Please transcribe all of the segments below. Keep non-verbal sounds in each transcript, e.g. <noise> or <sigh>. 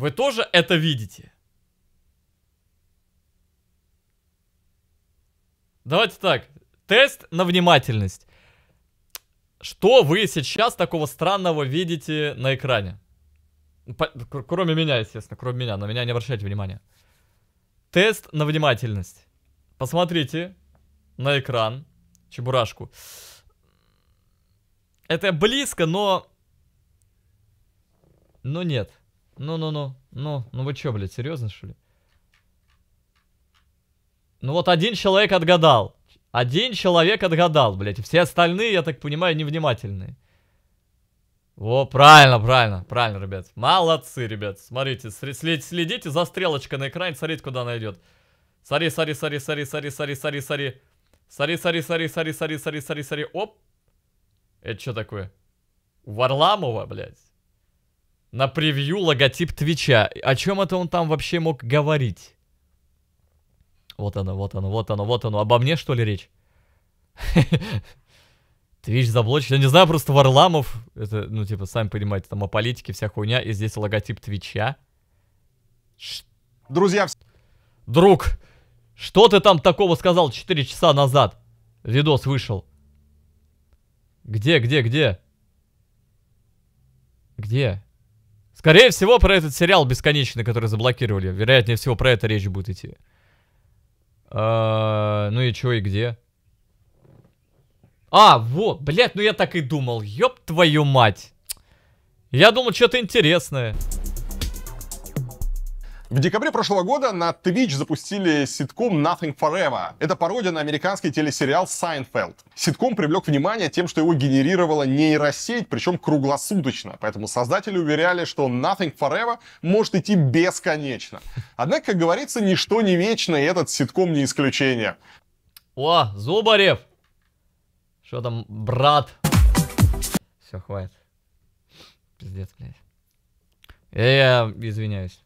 Вы тоже это видите? Давайте так. Тест на внимательность. Что вы сейчас такого странного видите на экране? По кроме меня, естественно, кроме меня. На меня не обращайте внимания. Тест на внимательность. Посмотрите на экран чебурашку. Это близко, но... Но нет. Ну-ну-ну. Ну, ну вы чё, блядь, серьезно что ли? Ну вот один человек отгадал. Один человек отгадал, блядь. Все остальные, я так понимаю, невнимательные. Во, правильно, правильно, правильно, ребят. Молодцы, ребят. Смотрите, следите за стрелочкой на экране, смотрите, куда она идет. Сори, сори, сори, сори, сори, сори, сори, сори. Сори, сори, сори, сори, сори, сори, сори, сори. Оп. Это что такое? У Варламова, блядь на превью логотип Твича. О чем это он там вообще мог говорить? Вот оно, вот оно, вот оно, вот оно. Обо мне, что ли, речь? <laughs> Твич заблочен. Я не знаю, просто Варламов. Это, ну, типа, сами понимаете, там о политике вся хуйня. И здесь логотип Твича. Друзья... Друг, что ты там такого сказал 4 часа назад? Видос вышел. Где, где, где? Где? Скорее всего, про этот сериал бесконечный, который заблокировали. Вероятнее всего, про это речь будет идти. А, ну и чё, и где? А, вот, блядь, ну я так и думал. Ёб твою мать. Я думал, что-то интересное. В декабре прошлого года на Twitch запустили ситком Nothing Forever. Это пародия на американский телесериал Seinfeld. Ситком привлек внимание тем, что его генерировала нейросеть, причем круглосуточно. Поэтому создатели уверяли, что Nothing Forever может идти бесконечно. Однако, как говорится, ничто не вечно, и этот ситком не исключение. О, Зубарев! Что там, брат? Все, хватит. Пиздец, блядь. Я, э, я извиняюсь.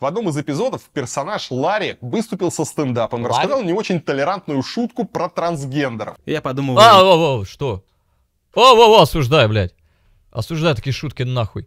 В одном из эпизодов персонаж Ларри выступил со стендапом и рассказал не очень толерантную шутку про трансгендеров. Я подумал... А, о, о, что? О, о, о, осуждаю, блядь. Осуждаю такие шутки нахуй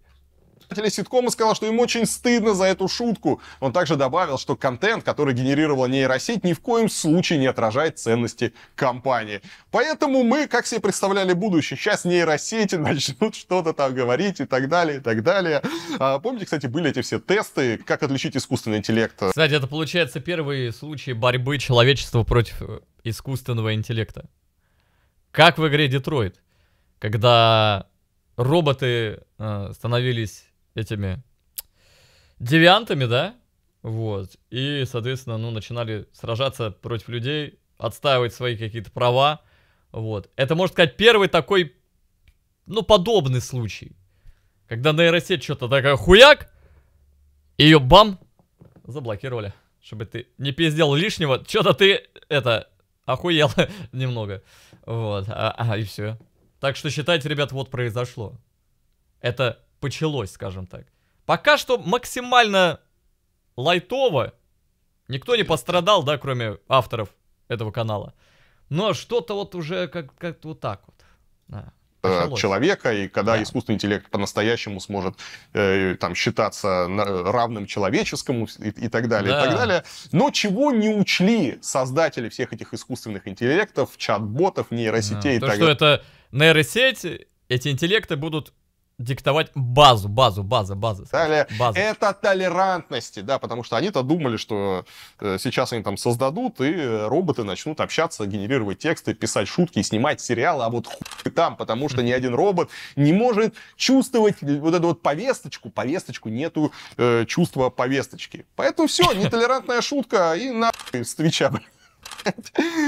телеситкома сказал, что им очень стыдно за эту шутку. Он также добавил, что контент, который генерировала нейросеть, ни в коем случае не отражает ценности компании. Поэтому мы, как себе представляли будущее, сейчас нейросети <laughs> начнут что-то там говорить и так далее, и так далее. А, помните, кстати, были эти все тесты, как отличить искусственный интеллект? Кстати, это получается первый случай борьбы человечества против э, искусственного интеллекта. Как в игре Детройт, когда роботы э, становились этими девиантами, да? Вот. И, соответственно, ну, начинали сражаться против людей, отстаивать свои какие-то права. Вот. Это, можно сказать, первый такой, ну, подобный случай. Когда нейросеть что-то такая хуяк, ее бам, заблокировали. Чтобы ты не пиздел лишнего, что-то ты, это, охуел <laughs> немного. Вот, а, а, и все. Так что считайте, ребят, вот произошло. Это почалось, скажем так. Пока что максимально лайтово. Никто не пострадал, да, кроме авторов этого канала. Но что-то вот уже как- как-то вот так вот. Да э, человека, и когда да. искусственный интеллект по-настоящему сможет э, там считаться равным человеческому и, и так далее, да. и так далее. Но чего не учли создатели всех этих искусственных интеллектов, чат-ботов, нейросетей да. и То, так что это нейросеть, эти интеллекты будут диктовать базу, базу, база, база. Далее, база. Это толерантности, да, потому что они-то думали, что э, сейчас они там создадут, и роботы начнут общаться, генерировать тексты, писать шутки, снимать сериалы, а вот хуй там, потому что ни один робот не может чувствовать вот эту вот повесточку, повесточку, нету э, чувства повесточки. Поэтому все, <laughs> нетолерантная шутка, и нахуй с Твича.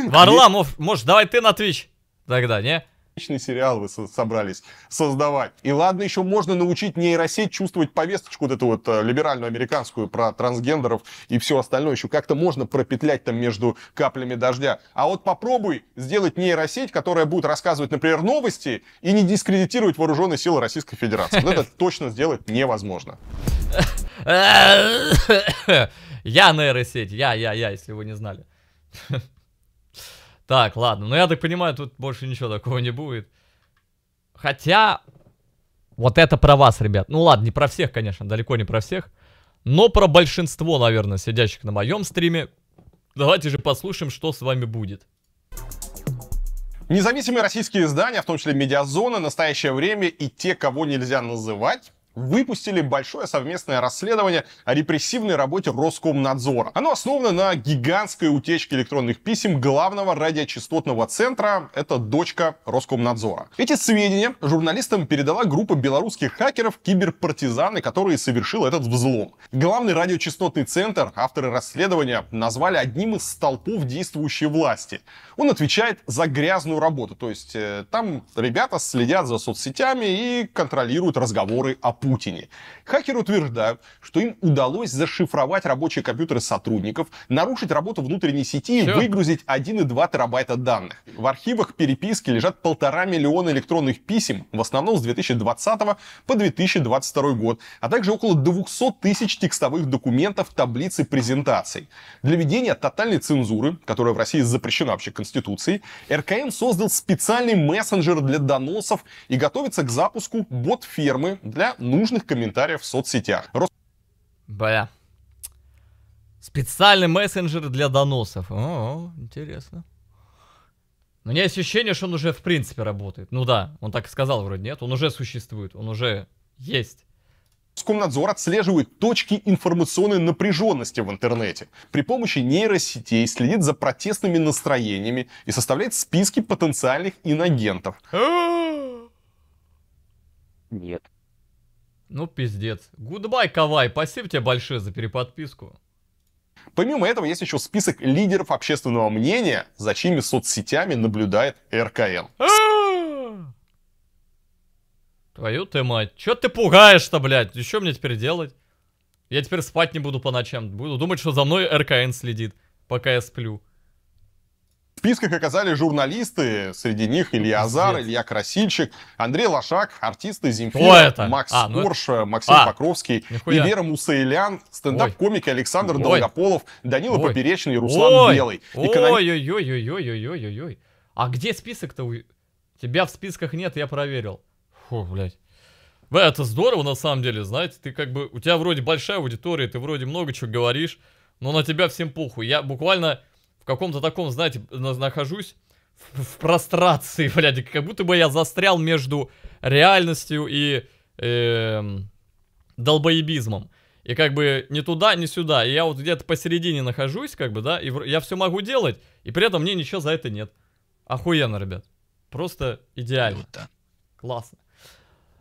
Варламов, может, давай ты на Твич тогда, не? отличный сериал вы собрались создавать. И ладно, еще можно научить нейросеть чувствовать повесточку вот эту вот э, либеральную американскую про трансгендеров и все остальное. Еще как-то можно пропетлять там между каплями дождя. А вот попробуй сделать нейросеть, которая будет рассказывать, например, новости и не дискредитировать вооруженные силы Российской Федерации. Вот это точно сделать невозможно. <laughs> Я нейросеть, я, я, я, если вы не знали. <laughs> Так, ладно. Но я так понимаю, тут больше ничего такого не будет. Хотя... Вот это про вас, ребят. Ну ладно, не про всех, конечно, далеко не про всех. Но про большинство, наверное, сидящих на моем стриме. Давайте же послушаем, что с вами будет. Независимые российские издания, в том числе «Медиазона», «Настоящее время» и те, кого нельзя называть, выпустили большое совместное расследование о репрессивной работе Роскомнадзора. Оно основано на гигантской утечке электронных писем главного радиочастотного центра, это дочка Роскомнадзора. Эти сведения журналистам передала группа белорусских хакеров киберпартизаны, которые совершили этот взлом. Главный радиочастотный центр авторы расследования назвали одним из столпов действующей власти. Он отвечает за грязную работу, то есть э, там ребята следят за соцсетями и контролируют разговоры о Путине. Хакеры утверждают, что им удалось зашифровать рабочие компьютеры сотрудников, нарушить работу внутренней сети и выгрузить 1,2 терабайта данных. В архивах переписки лежат полтора миллиона электронных писем, в основном с 2020 по 2022 год, а также около 200 тысяч текстовых документов, таблиц и презентаций. Для ведения тотальной цензуры, которая в России запрещена вообще Конституцией, РКН создал специальный мессенджер для доносов и готовится к запуску бот-фермы для нужных комментариев в соцсетях. Рос... Бля. Специальный мессенджер для доносов. О, -о интересно. У меня ощущение, что он уже в принципе работает. Ну да, он так и сказал вроде, нет? Он уже существует, он уже есть. Роскомнадзор отслеживает точки информационной напряженности в интернете. При помощи нейросетей следит за протестными настроениями и составляет списки потенциальных инагентов. <gasps> Нет. Ну, пиздец. Гудбай, Кавай, спасибо тебе большое за переподписку. Помимо этого, есть еще список лидеров общественного мнения, за чьими соцсетями наблюдает РКН. Твою ты мать, чё ты пугаешь-то, блядь? Еще мне теперь делать? Я теперь спать не буду по ночам, буду думать, что за мной РКН следит, пока я сплю списках оказались журналисты, среди них Илья Азар, Пиздец. Илья Красильчик, Андрей Лошак, артисты Земфира, О, Макс а, ну Максим а, Покровский, нихуя. Вера Мусаэлян, стендап-комики Александр Ой. Долгополов, Данила Ой. Поперечный и Руслан Ой. Белый. Эконом... Ой-ой-ой-ой-ой-ой-ой-ой. А где список-то? У... Тебя в списках нет, я проверил. Фу, блядь. это здорово на самом деле, знаете, ты как бы, у тебя вроде большая аудитория, ты вроде много чего говоришь, но на тебя всем пуху. Я буквально в каком-то таком, знаете, нахожусь в, в прострации, <laughs> блядь, как будто бы я застрял между реальностью и э, долбоебизмом. И как бы ни туда, ни сюда. И я вот где-то посередине нахожусь, как бы, да, и я все могу делать, и при этом мне ничего за это нет. Охуенно, ребят. Просто идеально. Круто. Классно.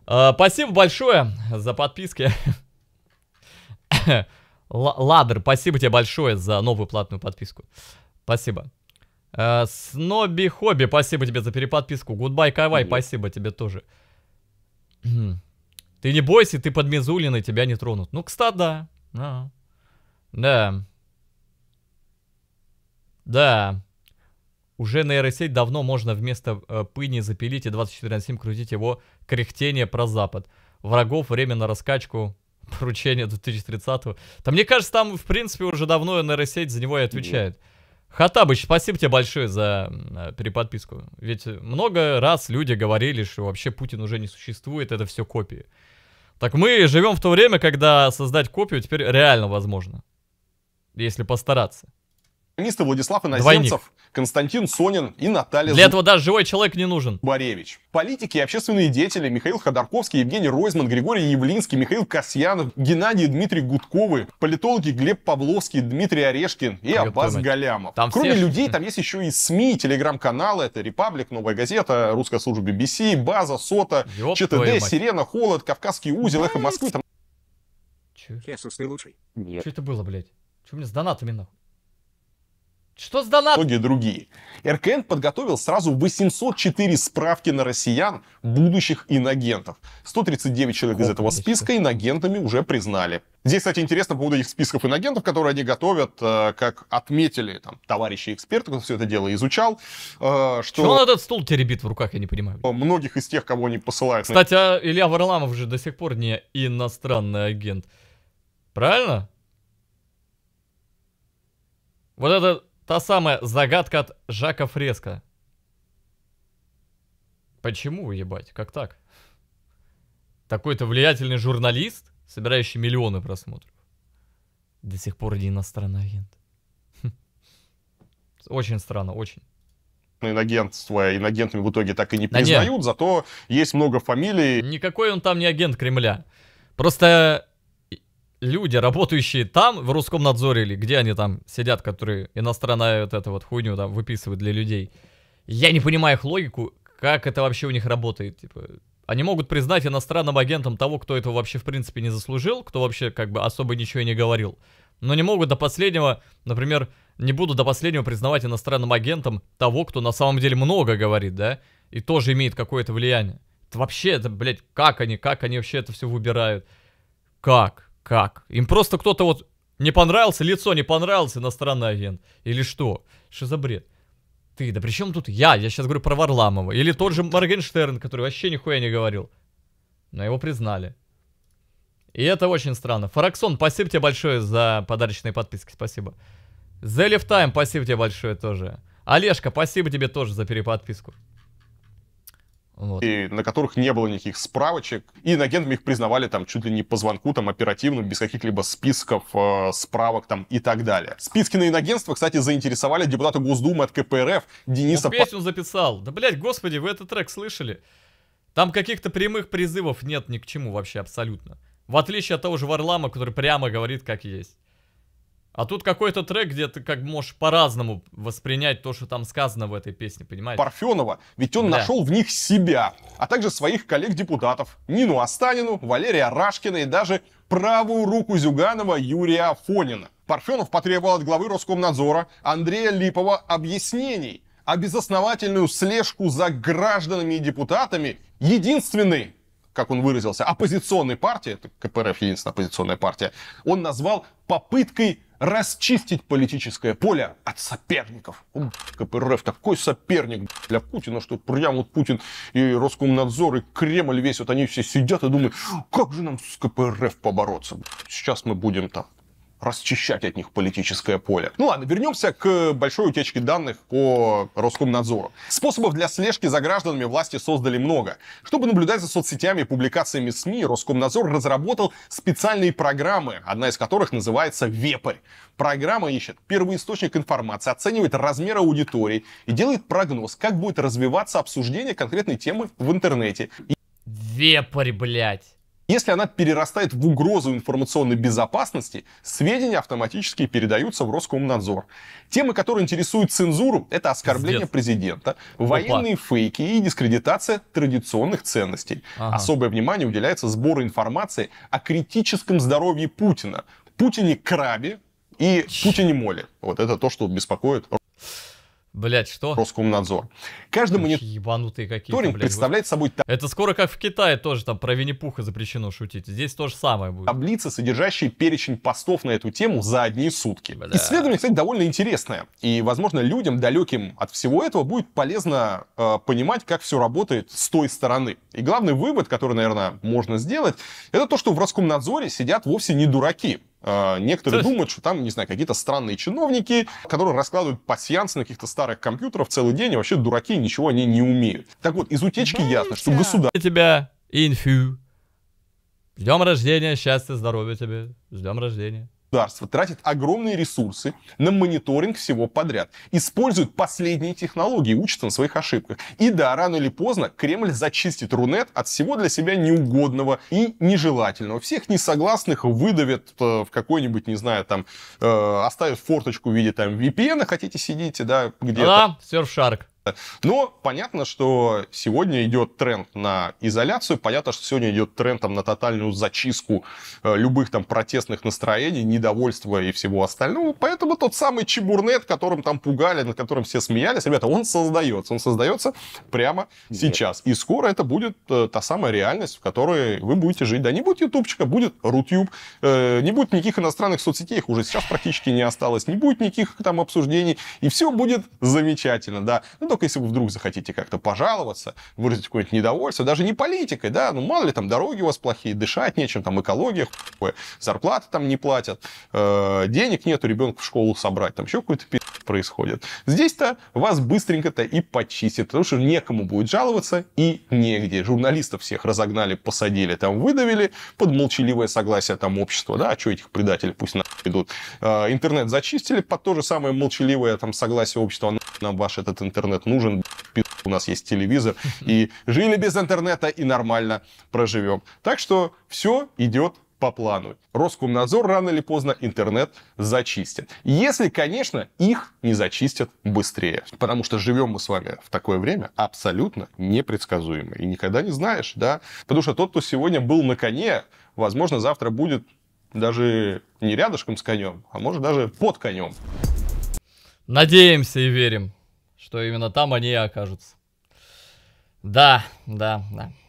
А, спасибо большое за подписки. <laughs> Ладер, спасибо тебе большое за новую платную подписку. Спасибо. Э, Сноби Хобби, спасибо тебе за переподписку. Гудбай Кавай, спасибо тебе тоже. Ты не бойся, ты под Мизулиной, тебя не тронут. Ну, кстати, да. А. Да. Да. Уже на нейросеть давно можно вместо э, пыни запилить и 24 на 7 крутить его кряхтение про запад. Врагов, время на раскачку, поручение 2030-го. Там мне кажется, там, в принципе, уже давно нейросеть за него и отвечает. Хатабыч, спасибо тебе большое за э, переподписку. Ведь много раз люди говорили, что вообще Путин уже не существует, это все копии. Так мы живем в то время, когда создать копию теперь реально возможно. Если постараться. Программисты Владислав Иноземцев, Двойник. Константин Сонин и Наталья... Для Зуб... этого даже живой человек не нужен. Боревич. Политики и общественные деятели Михаил Ходорковский, Евгений Ройзман, Григорий Явлинский, Михаил Касьянов, Геннадий Дмитрий Гудковы, политологи Глеб Павловский, Дмитрий Орешкин и Ёб Аббас мать. Галямов. Там Кроме все... людей, там есть еще и СМИ, телеграм-каналы, это Репаблик, Новая газета, Русская служба BBC, База, Сота, Ёб ЧТД, Сирена, Холод, Кавказский узел, Эхо Москвы. Там... Че? Хесус, ты лучший. Нет. Что это было, блядь? Что у меня с донатами нахуй? Что сдала? Итоги другие. РКН подготовил сразу 804 справки на россиян, будущих инагентов. 139 человек О, из этого списка иногентами уже признали. Здесь, кстати, интересно по поводу их списков иногентов, которые они готовят, э, как отметили там товарищи эксперты, кто все это дело изучал, э, что... Что он этот стул теребит в руках, я не понимаю. Многих из тех, кого они посылают... Кстати, а Илья Варламов же до сих пор не иностранный агент. Правильно? Вот этот Та самая загадка от Жака Фреско. Почему, ебать, как так? Такой-то влиятельный журналист, собирающий миллионы просмотров. До сих пор один иностранный агент. Хм. Очень странно, очень ну, иногентство иногентами в итоге так и не признают, да зато есть много фамилий. Никакой он там не агент Кремля. Просто люди, работающие там, в русском надзоре, или где они там сидят, которые иностранная вот эту вот хуйню там выписывают для людей. Я не понимаю их логику, как это вообще у них работает, типа... Они могут признать иностранным агентом того, кто этого вообще в принципе не заслужил, кто вообще как бы особо ничего не говорил. Но не могут до последнего, например, не буду до последнего признавать иностранным агентом того, кто на самом деле много говорит, да, и тоже имеет какое-то влияние. Это вообще, это, блядь, как они, как они вообще это все выбирают? Как? Как? Им просто кто-то вот не понравился, лицо не понравилось, иностранный агент. Или что? Что за бред? Ты, да при чем тут я? Я сейчас говорю про Варламова. Или тот же Моргенштерн, который вообще нихуя не говорил. Но его признали. И это очень странно. Фараксон, спасибо тебе большое за подарочные подписки, спасибо. The Left Time, спасибо тебе большое тоже. Олежка, спасибо тебе тоже за переподписку. Вот. И на которых не было никаких справочек. И иногентами их признавали там чуть ли не по звонку, там оперативно, без каких-либо списков, э, справок там и так далее. Списки на иногенство, кстати, заинтересовали депутата Госдумы от КПРФ Дениса... Он песню записал. Да, блядь, господи, вы этот трек слышали? Там каких-то прямых призывов нет ни к чему вообще абсолютно. В отличие от того же Варлама, который прямо говорит, как есть. А тут какой-то трек, где ты как можешь по-разному воспринять то, что там сказано в этой песне, понимаешь? Парфенова, ведь он да. нашел в них себя, а также своих коллег-депутатов, Нину Астанину, Валерия Рашкина и даже правую руку Зюганова Юрия Афонина. Парфенов потребовал от главы Роскомнадзора Андрея Липова объяснений, а безосновательную слежку за гражданами и депутатами единственный как он выразился, оппозиционной партии, КПРФ единственная оппозиционная партия, он назвал попыткой расчистить политическое поле от соперников. КПРФ такой соперник для Путина, что прям вот Путин и Роскомнадзор, и Кремль весь, вот они все сидят и думают, как же нам с КПРФ побороться? Сейчас мы будем там расчищать от них политическое поле. Ну ладно, вернемся к большой утечке данных по Роскомнадзору. Способов для слежки за гражданами власти создали много. Чтобы наблюдать за соцсетями и публикациями СМИ, Роскомнадзор разработал специальные программы, одна из которых называется «Вепрь». Программа ищет первоисточник информации, оценивает размер аудитории и делает прогноз, как будет развиваться обсуждение конкретной темы в интернете. Вепрь, блядь. Если она перерастает в угрозу информационной безопасности, сведения автоматически передаются в Роскомнадзор. Темы, которые интересуют цензуру, это оскорбление Здец. президента, военные Опа. фейки и дискредитация традиционных ценностей. Ага. Особое внимание уделяется сбору информации о критическом здоровье Путина, Путине краби и Путине моли. Вот это то, что беспокоит Блять, что? Роскомнадзор. Каждый монитор... Ебанутые какие-то, блядь, представляет собой... Это скоро как в Китае тоже, там про Винни-Пуха запрещено шутить. Здесь то же самое будет. Таблица, содержащая перечень постов на эту тему за одни сутки. Бля. Исследование, кстати, довольно интересное. И, возможно, людям, далеким от всего этого, будет полезно э, понимать, как все работает с той стороны. И главный вывод, который, наверное, можно сделать, это то, что в Роскомнадзоре сидят вовсе не дураки. А, некоторые думают, что там, не знаю, какие-то странные чиновники, которые раскладывают пассианс на каких-то старых компьютерах целый день, и вообще дураки, ничего они не умеют. Так вот, из утечки ясно, что государство... тебя, инфю. С днем рождения, счастья, здоровья тебе. С днем рождения государство тратит огромные ресурсы на мониторинг всего подряд, использует последние технологии, учат на своих ошибках. И да, рано или поздно Кремль зачистит Рунет от всего для себя неугодного и нежелательного. Всех несогласных выдавят э, в какой-нибудь, не знаю, там, э, оставят форточку в виде там VPN, а хотите сидите, да, где-то. Да, серфшарк. Но понятно, что сегодня идет тренд на изоляцию, понятно, что сегодня идет тренд там, на тотальную зачистку э, любых там протестных настроений, недовольства и всего остального. Поэтому тот самый чебурнет, которым там пугали, над которым все смеялись, ребята, он создается, он создается прямо Нет. сейчас. И скоро это будет э, та самая реальность, в которой вы будете жить. Да не будет ютубчика, будет рутюб, э, не будет никаких иностранных соцсетей, их уже сейчас практически не осталось, не будет никаких там обсуждений, и все будет замечательно, да только если вы вдруг захотите как-то пожаловаться, выразить какое-то недовольство, даже не политикой, да, ну мало ли там дороги у вас плохие, дышать нечем, там экология, зарплаты там не платят, э, денег нету ребенка в школу собрать, там еще какую-то пи*** происходит. Здесь-то вас быстренько-то и почистят, потому что некому будет жаловаться и негде. Журналистов всех разогнали, посадили, там выдавили под молчаливое согласие там общества, да, а что этих предателей пусть на идут. А, интернет зачистили под то же самое молчаливое там согласие общества, «А нам ваш этот интернет нужен, у нас есть телевизор, <laughs> и жили без интернета и нормально проживем. Так что все идет по плану. Роскомнадзор рано или поздно интернет зачистит. Если, конечно, их не зачистят быстрее. Потому что живем мы с вами в такое время абсолютно непредсказуемо. И никогда не знаешь, да? Потому что тот, кто сегодня был на коне, возможно, завтра будет даже не рядышком с конем, а может даже под конем. Надеемся и верим, что именно там они и окажутся. Да, да, да.